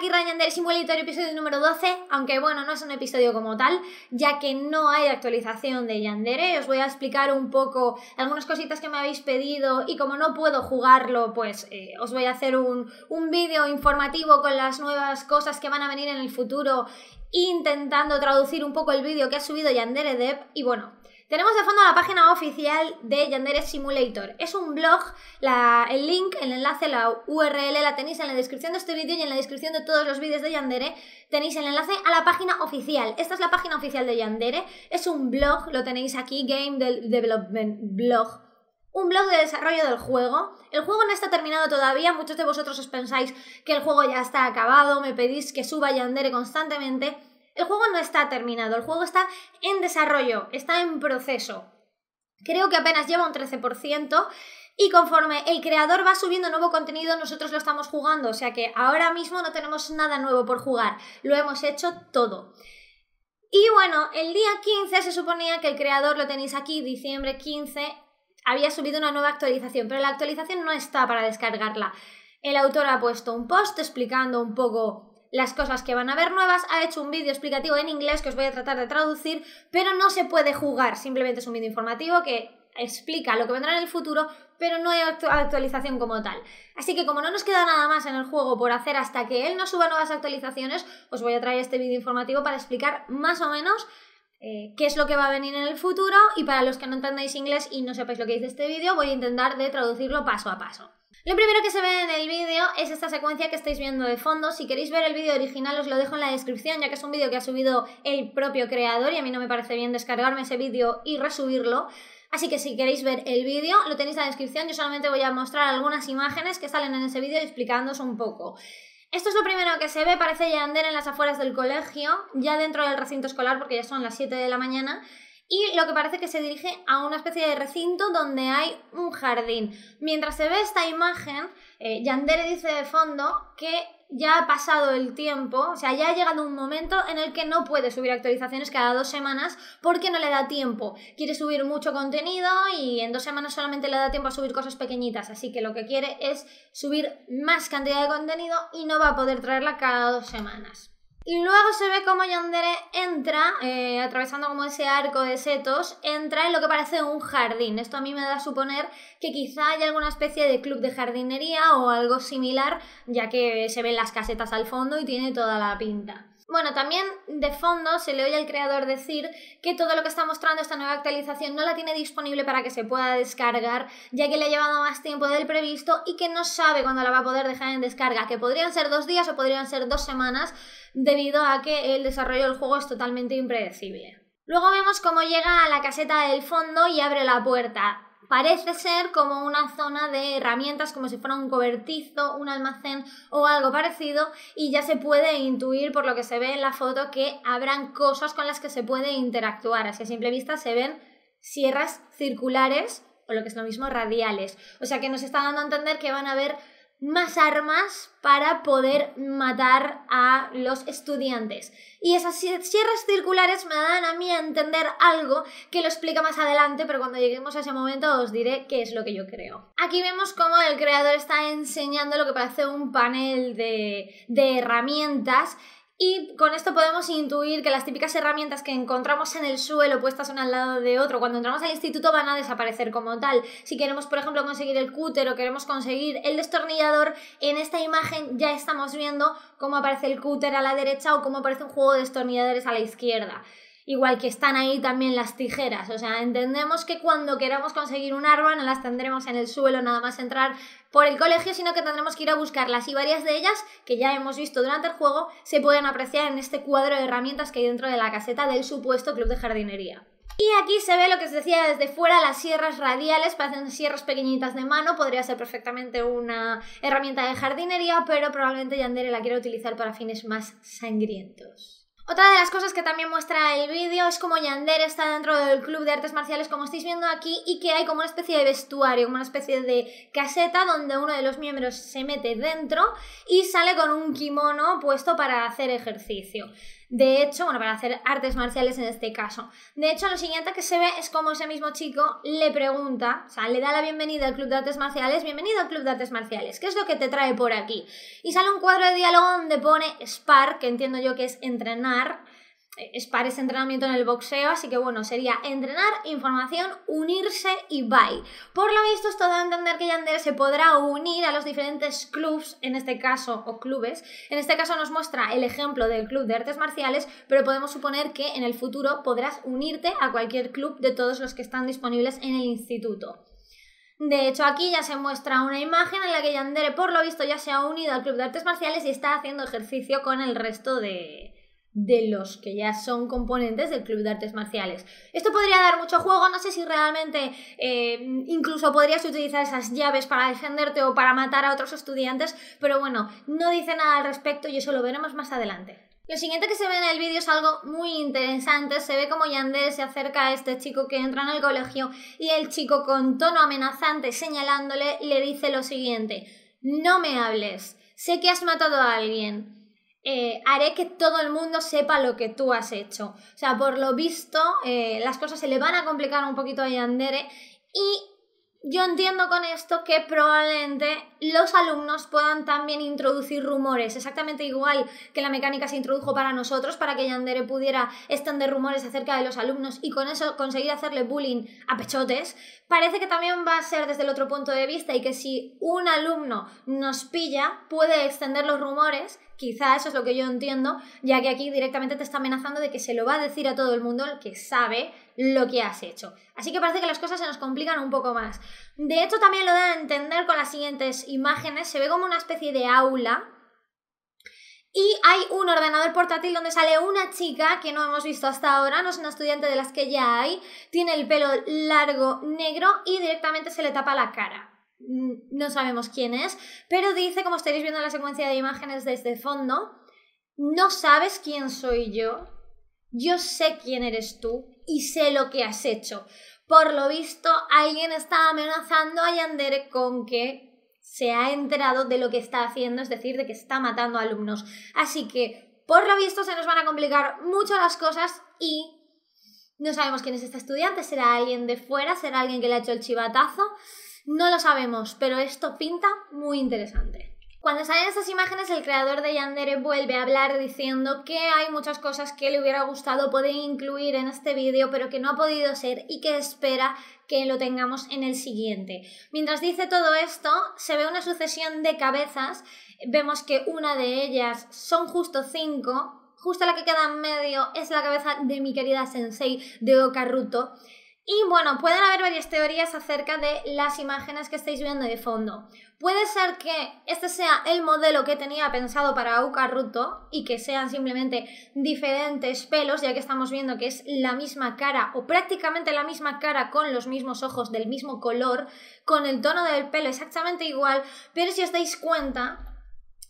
aquí Ryan del Simulator, episodio número 12, aunque bueno, no es un episodio como tal, ya que no hay actualización de Yandere, os voy a explicar un poco algunas cositas que me habéis pedido y como no puedo jugarlo, pues eh, os voy a hacer un, un vídeo informativo con las nuevas cosas que van a venir en el futuro intentando traducir un poco el vídeo que ha subido Yandere Dev y bueno, tenemos de fondo la página oficial de Yandere Simulator. Es un blog, el link, el enlace, la URL la tenéis en la descripción de este vídeo y en la descripción de todos los vídeos de Yandere tenéis el enlace a la página oficial. Esta es la página oficial de Yandere, es un blog, lo tenéis aquí, Game Development Blog un blog de desarrollo del juego. El juego no está terminado todavía, muchos de vosotros os pensáis que el juego ya está acabado, me pedís que suba Yandere constantemente el juego no está terminado, el juego está en desarrollo, está en proceso. Creo que apenas lleva un 13%. Y conforme el creador va subiendo nuevo contenido, nosotros lo estamos jugando. O sea que ahora mismo no tenemos nada nuevo por jugar. Lo hemos hecho todo. Y bueno, el día 15 se suponía que el creador, lo tenéis aquí, diciembre 15, había subido una nueva actualización, pero la actualización no está para descargarla. El autor ha puesto un post explicando un poco las cosas que van a ver nuevas, ha hecho un vídeo explicativo en inglés que os voy a tratar de traducir, pero no se puede jugar, simplemente es un vídeo informativo que explica lo que vendrá en el futuro, pero no hay actualización como tal. Así que como no nos queda nada más en el juego por hacer hasta que él no suba nuevas actualizaciones, os voy a traer este vídeo informativo para explicar más o menos eh, qué es lo que va a venir en el futuro y para los que no entendáis inglés y no sepáis lo que dice este vídeo, voy a intentar de traducirlo paso a paso. Lo primero que se ve en el vídeo es esta secuencia que estáis viendo de fondo. Si queréis ver el vídeo original os lo dejo en la descripción, ya que es un vídeo que ha subido el propio creador y a mí no me parece bien descargarme ese vídeo y resubirlo. Así que si queréis ver el vídeo, lo tenéis en la descripción. Yo solamente voy a mostrar algunas imágenes que salen en ese vídeo explicándoos un poco. Esto es lo primero que se ve, parece Yander en las afueras del colegio, ya dentro del recinto escolar, porque ya son las 7 de la mañana, y lo que parece que se dirige a una especie de recinto donde hay un jardín. Mientras se ve esta imagen, eh, Yandere dice de fondo que ya ha pasado el tiempo, o sea, ya ha llegado un momento en el que no puede subir actualizaciones cada dos semanas porque no le da tiempo. Quiere subir mucho contenido y en dos semanas solamente le da tiempo a subir cosas pequeñitas, así que lo que quiere es subir más cantidad de contenido y no va a poder traerla cada dos semanas. Y luego se ve como Yandere entra, eh, atravesando como ese arco de setos, entra en lo que parece un jardín. Esto a mí me da a suponer que quizá haya alguna especie de club de jardinería o algo similar, ya que se ven las casetas al fondo y tiene toda la pinta. Bueno, también de fondo se le oye al creador decir que todo lo que está mostrando esta nueva actualización no la tiene disponible para que se pueda descargar, ya que le ha llevado más tiempo del previsto y que no sabe cuándo la va a poder dejar en descarga, que podrían ser dos días o podrían ser dos semanas, debido a que el desarrollo del juego es totalmente impredecible. Luego vemos cómo llega a la caseta del fondo y abre la puerta parece ser como una zona de herramientas, como si fuera un cobertizo, un almacén o algo parecido, y ya se puede intuir por lo que se ve en la foto que habrán cosas con las que se puede interactuar. Así a simple vista se ven sierras circulares o lo que es lo mismo, radiales. O sea que nos está dando a entender que van a haber más armas para poder matar a los estudiantes. Y esas sierras circulares me dan a mí a entender algo que lo explica más adelante, pero cuando lleguemos a ese momento os diré qué es lo que yo creo. Aquí vemos cómo el creador está enseñando lo que parece un panel de, de herramientas y con esto podemos intuir que las típicas herramientas que encontramos en el suelo puestas una al lado de otro cuando entramos al instituto van a desaparecer como tal. Si queremos, por ejemplo, conseguir el cúter o queremos conseguir el destornillador, en esta imagen ya estamos viendo cómo aparece el cúter a la derecha o cómo aparece un juego de destornilladores a la izquierda. Igual que están ahí también las tijeras. O sea, entendemos que cuando queramos conseguir un árbol no las tendremos en el suelo nada más entrar por el colegio, sino que tendremos que ir a buscarlas. Y varias de ellas, que ya hemos visto durante el juego, se pueden apreciar en este cuadro de herramientas que hay dentro de la caseta del supuesto club de jardinería. Y aquí se ve lo que os decía desde fuera, las sierras radiales, parecen sierras pequeñitas de mano, podría ser perfectamente una herramienta de jardinería, pero probablemente Yandere la quiera utilizar para fines más sangrientos. Otra de las cosas que también muestra el vídeo es como Yander está dentro del club de artes marciales, como estáis viendo aquí, y que hay como una especie de vestuario, como una especie de caseta donde uno de los miembros se mete dentro y sale con un kimono puesto para hacer ejercicio. De hecho, bueno, para hacer artes marciales en este caso. De hecho, lo siguiente que se ve es como ese mismo chico le pregunta, o sea, le da la bienvenida al Club de Artes Marciales, bienvenido al Club de Artes Marciales, ¿qué es lo que te trae por aquí? Y sale un cuadro de diálogo donde pone spar, que entiendo yo que es entrenar, es para ese entrenamiento en el boxeo, así que bueno, sería entrenar, información, unirse y bye. Por lo visto, esto da a entender que Yandere se podrá unir a los diferentes clubs, en este caso, o clubes. En este caso nos muestra el ejemplo del club de artes marciales, pero podemos suponer que en el futuro podrás unirte a cualquier club de todos los que están disponibles en el instituto. De hecho, aquí ya se muestra una imagen en la que Yandere, por lo visto, ya se ha unido al Club de Artes Marciales y está haciendo ejercicio con el resto de, de los que ya son componentes del Club de Artes Marciales. Esto podría dar mucho juego, no sé si realmente eh, incluso podrías utilizar esas llaves para defenderte o para matar a otros estudiantes, pero bueno, no dice nada al respecto y eso lo veremos más adelante. Lo siguiente que se ve en el vídeo es algo muy interesante. Se ve como Yandere se acerca a este chico que entra en el colegio y el chico con tono amenazante señalándole le dice lo siguiente. No me hables. Sé que has matado a alguien. Eh, haré que todo el mundo sepa lo que tú has hecho. O sea, por lo visto, eh, las cosas se le van a complicar un poquito a Yandere y yo entiendo con esto que probablemente los alumnos puedan también introducir rumores, exactamente igual que la mecánica se introdujo para nosotros, para que Yandere pudiera extender rumores acerca de los alumnos y con eso conseguir hacerle bullying a pechotes. Parece que también va a ser desde el otro punto de vista y que si un alumno nos pilla, puede extender los rumores Quizá eso es lo que yo entiendo, ya que aquí directamente te está amenazando de que se lo va a decir a todo el mundo el que sabe lo que has hecho. Así que parece que las cosas se nos complican un poco más. De hecho, también lo da a entender con las siguientes imágenes. Se ve como una especie de aula. Y hay un ordenador portátil donde sale una chica que no hemos visto hasta ahora, no es una estudiante de las que ya hay, tiene el pelo largo negro y directamente se le tapa la cara mm, no sabemos quién es, pero dice, como estaréis viendo la secuencia de imágenes desde fondo, no sabes quién soy yo, yo sé quién eres tú, y sé lo que has hecho. Por lo visto, alguien está amenazando a Yandere con que se ha enterado de lo que está haciendo, es decir, de que está matando alumnos. Así que, por lo visto, se nos van a complicar mucho las cosas y no sabemos quién es este estudiante, será alguien de fuera, será alguien que le ha hecho el chivatazo, no lo sabemos, pero esto pinta muy interesante. Cuando salen estas imágenes, el creador de Yandere vuelve a hablar diciendo que hay muchas cosas que le hubiera gustado poder incluir en este vídeo, pero que no ha podido ser y que espera que lo tengamos en el siguiente. Mientras dice todo esto, se ve una sucesión de cabezas. Vemos que una de ellas son justo cinco, justo la que queda en medio es la cabeza de mi querida sensei de Okaruto y bueno, pueden haber varias teorías acerca de las imágenes que estáis viendo de fondo. Puede ser que este sea el modelo que tenía pensado para Ucaruto y que sean simplemente diferentes pelos, ya que estamos viendo que es la misma cara o prácticamente la misma cara con los mismos ojos del mismo color, con el tono del pelo exactamente igual, pero si os dais cuenta,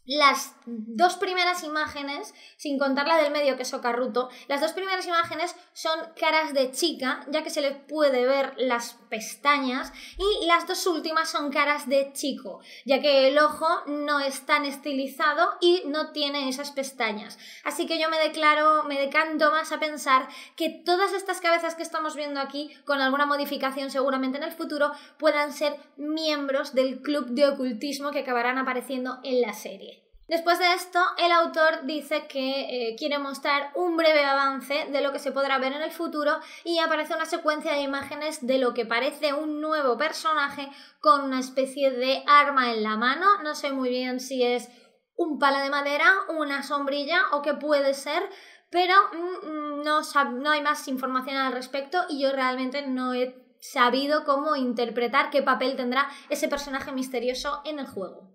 las dos primeras imágenes, sin contar la del medio que es socarruto, las dos primeras imágenes son caras de chica, ya que se les puede ver las pestañas, y las dos últimas son caras de chico, ya que el ojo no es tan estilizado y no tiene esas pestañas. Así que yo me declaro, me decanto más a pensar que todas estas cabezas que estamos viendo aquí, con alguna modificación seguramente en el futuro, puedan ser miembros del club de ocultismo que acabarán apareciendo en la serie. Después de esto, el autor dice que eh, quiere mostrar un breve avance de lo que se podrá ver en el futuro y aparece una secuencia de imágenes de lo que parece un nuevo personaje con una especie de arma en la mano. No sé muy bien si es un palo de madera, una sombrilla o qué puede ser, pero mm, mm, no hay más información al respecto y yo realmente no he sabido cómo interpretar qué papel tendrá ese personaje misterioso en el juego.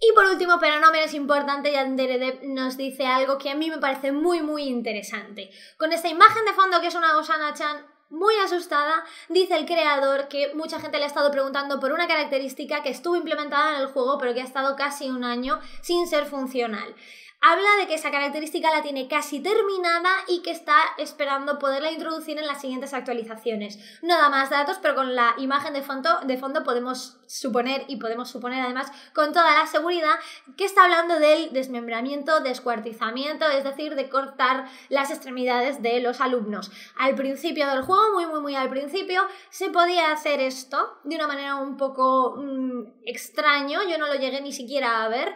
Y por último, pero no menos importante, YandereDev nos dice algo que a mí me parece muy, muy interesante. Con esta imagen de fondo que es una gosana chan muy asustada, dice el creador que mucha gente le ha estado preguntando por una característica que estuvo implementada en el juego pero que ha estado casi un año sin ser funcional. Habla de que esa característica la tiene casi terminada y que está esperando poderla introducir en las siguientes actualizaciones. No da más datos, pero con la imagen de fondo, de fondo podemos suponer y podemos suponer además con toda la seguridad que está hablando del desmembramiento, descuartizamiento, es decir, de cortar las extremidades de los alumnos. Al principio del juego, muy, muy, muy al principio, se podía hacer esto de una manera un poco mm, extraño, yo no lo llegué ni siquiera a ver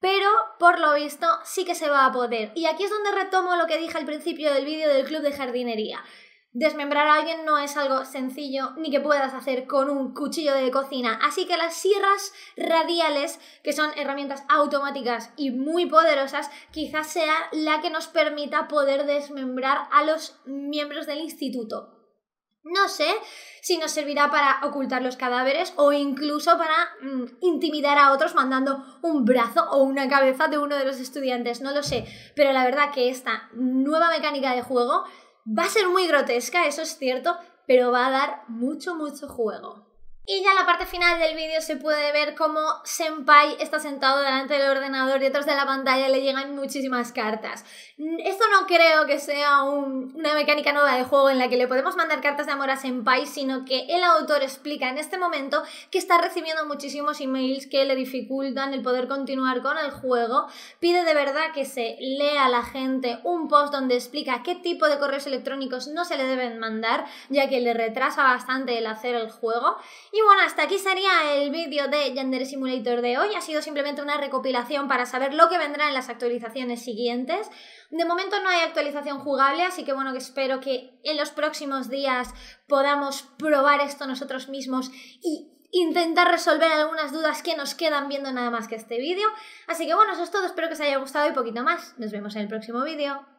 pero por lo visto sí que se va a poder. Y aquí es donde retomo lo que dije al principio del vídeo del club de jardinería. Desmembrar a alguien no es algo sencillo ni que puedas hacer con un cuchillo de cocina, así que las sierras radiales, que son herramientas automáticas y muy poderosas, quizás sea la que nos permita poder desmembrar a los miembros del instituto. No sé si nos servirá para ocultar los cadáveres o incluso para mm, intimidar a otros mandando un brazo o una cabeza de uno de los estudiantes, no lo sé. Pero la verdad que esta nueva mecánica de juego va a ser muy grotesca, eso es cierto, pero va a dar mucho, mucho juego. Y ya en la parte final del vídeo se puede ver cómo Senpai está sentado delante del ordenador y detrás de la pantalla le llegan muchísimas cartas. Mm, esto no creo que sea una mecánica nueva de juego en la que le podemos mandar cartas de amor a Senpai, sino que el autor explica en este momento que está recibiendo muchísimos emails que le dificultan el poder continuar con el juego. Pide de verdad que se lea a la gente un post donde explica qué tipo de correos electrónicos no se le deben mandar, ya que le retrasa bastante el hacer el juego. Y bueno, hasta aquí sería el vídeo de Gender Simulator de hoy. Ha sido simplemente una recopilación para saber lo que vendrá en las actualizaciones siguientes. De momento no hay actualización jugable, así que bueno, espero que en los próximos días podamos probar esto nosotros mismos e intentar resolver algunas dudas que nos quedan viendo nada más que este vídeo. Así que bueno, eso es todo, espero que os haya gustado y poquito más. Nos vemos en el próximo vídeo.